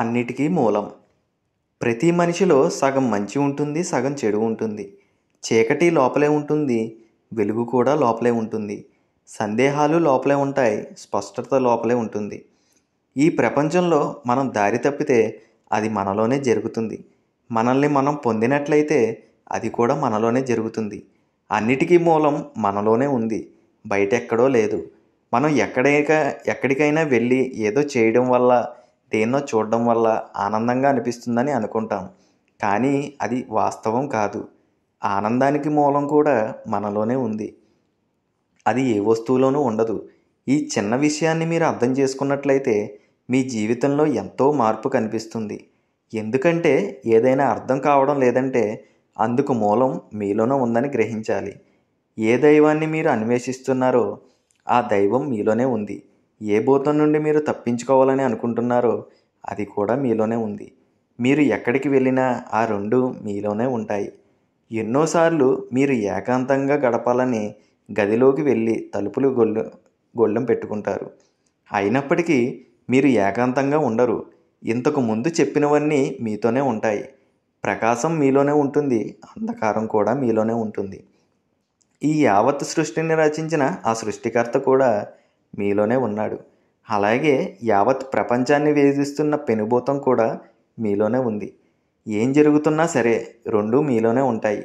అన్నిటికీ మూలం ప్రతి మనిషిలో సగం మంచి ఉంటుంది సగం చెడు ఉంటుంది చీకటి లోపలే ఉంటుంది వెలుగు కూడా లోపలే ఉంటుంది సందేహాలు లోపలే ఉంటాయి స్పష్టత లోపలే ఉంటుంది ఈ ప్రపంచంలో మనం దారి తప్పితే అది మనలోనే జరుగుతుంది మనల్ని మనం పొందినట్లయితే అది కూడా మనలోనే జరుగుతుంది అన్నిటికీ మూలం మనలోనే ఉంది బయట ఎక్కడో లేదు మనం ఎక్కడైనా ఎక్కడికైనా వెళ్ళి ఏదో చేయడం వల్ల దేన్నో చూడడం వల్ల ఆనందంగా అనిపిస్తుందని అనుకుంటాం కానీ అది వాస్తవం కాదు ఆనందానికి మూలం కూడా మనలోనే ఉంది అది ఏ వస్తువులోనూ ఉండదు ఈ చిన్న విషయాన్ని మీరు అర్థం చేసుకున్నట్లయితే మీ జీవితంలో ఎంతో మార్పు కనిపిస్తుంది ఎందుకంటే ఏదైనా అర్థం కావడం లేదంటే అందుకు మూలం మీలోనే ఉందని గ్రహించాలి ఏ దైవాన్ని మీరు అన్వేషిస్తున్నారో ఆ దైవం మీలోనే ఉంది ఏ భూతం నుండి మీరు తప్పించుకోవాలని అనుకుంటున్నారో అది కూడా మీలోనే ఉంది మీరు ఎక్కడికి వెళ్ళినా ఆ రెండు మీలోనే ఉంటాయి ఎన్నోసార్లు మీరు ఏకాంతంగా గడపాలని గదిలోకి వెళ్ళి తలుపులు గొల్లు గొళ్ళం పెట్టుకుంటారు అయినప్పటికీ మీరు ఏకాంతంగా ఉండరు ఇంతకు ముందు చెప్పినవన్నీ మీతోనే ఉంటాయి ప్రకాశం మీలోనే ఉంటుంది అంధకారం కూడా మీలోనే ఉంటుంది ఈ యావత్ సృష్టిని రచించిన ఆ సృష్టికర్త కూడా మీలోనే ఉన్నాడు అలాగే యావత్ ప్రపంచాన్ని వేధిస్తున్న పెనుభూతం కూడా మీలోనే ఉంది ఏం జరుగుతున్నా సరే రెండూ మీలోనే ఉంటాయి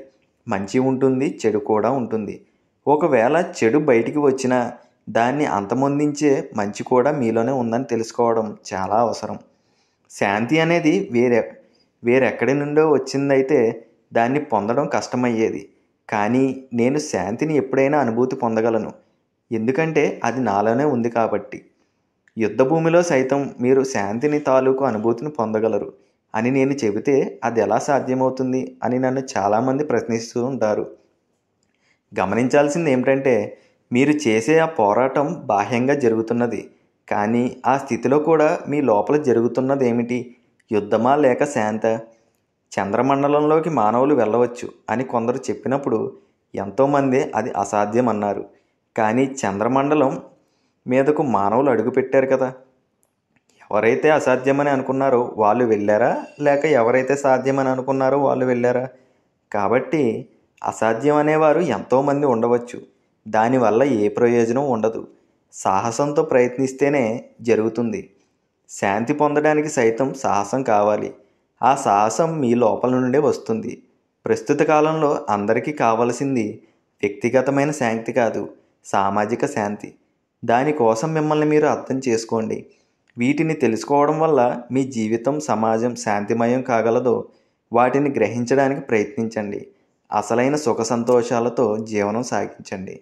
మంచి ఉంటుంది చెడు కూడా ఉంటుంది ఒకవేళ చెడు బయటికి వచ్చినా దాన్ని అంతమొందించే మంచి కూడా మీలోనే ఉందని తెలుసుకోవడం చాలా అవసరం శాంతి అనేది వేరే వేరెక్కడి నుండో వచ్చిందైతే దాన్ని పొందడం కష్టమయ్యేది కానీ నేను శాంతిని ఎప్పుడైనా అనుభూతి పొందగలను ఎందుకంటే అది నాలోనే ఉంది కాబట్టి యుద్ధభూమిలో సైతం మీరు శాంతిని తాలూకు అనుభూతిని పొందగలరు అని నేను చెబితే అది ఎలా సాధ్యమవుతుంది అని నన్ను చాలామంది ప్రశ్నిస్తూ ఉంటారు గమనించాల్సింది ఏమిటంటే మీరు చేసే ఆ పోరాటం బాహ్యంగా జరుగుతున్నది కానీ ఆ స్థితిలో కూడా మీ లోపల జరుగుతున్నది ఏమిటి యుద్ధమా లేక శాంత చంద్రమండలంలోకి మానవులు వెళ్ళవచ్చు అని కొందరు చెప్పినప్పుడు ఎంతోమంది అది అసాధ్యం అన్నారు కానీ చంద్రమండలం మీదకు మానవులు అడుగుపెట్టారు కదా ఎవరైతే అసాధ్యమని అనుకున్నారో వాళ్ళు వెళ్ళారా లేక ఎవరైతే సాధ్యమని అనుకున్నారో వాళ్ళు వెళ్ళారా కాబట్టి అసాధ్యం అనేవారు ఎంతోమంది ఉండవచ్చు దానివల్ల ఏ ప్రయోజనం ఉండదు సాహసంతో ప్రయత్నిస్తేనే జరుగుతుంది శాంతి పొందడానికి సైతం సాహసం కావాలి ఆ సాహసం మీ లోపల నుండే వస్తుంది ప్రస్తుత కాలంలో అందరికీ కావలసింది వ్యక్తిగతమైన శాంతి కాదు సామాజిక శాంతి దానికోసం మిమ్మల్ని మీరు అర్థం చేసుకోండి వీటిని తెలుసుకోవడం వల్ల మీ జీవితం సమాజం శాంతిమయం కాగలదో వాటిని గ్రహించడానికి ప్రయత్నించండి అసలైన సుఖ సంతోషాలతో జీవనం సాగించండి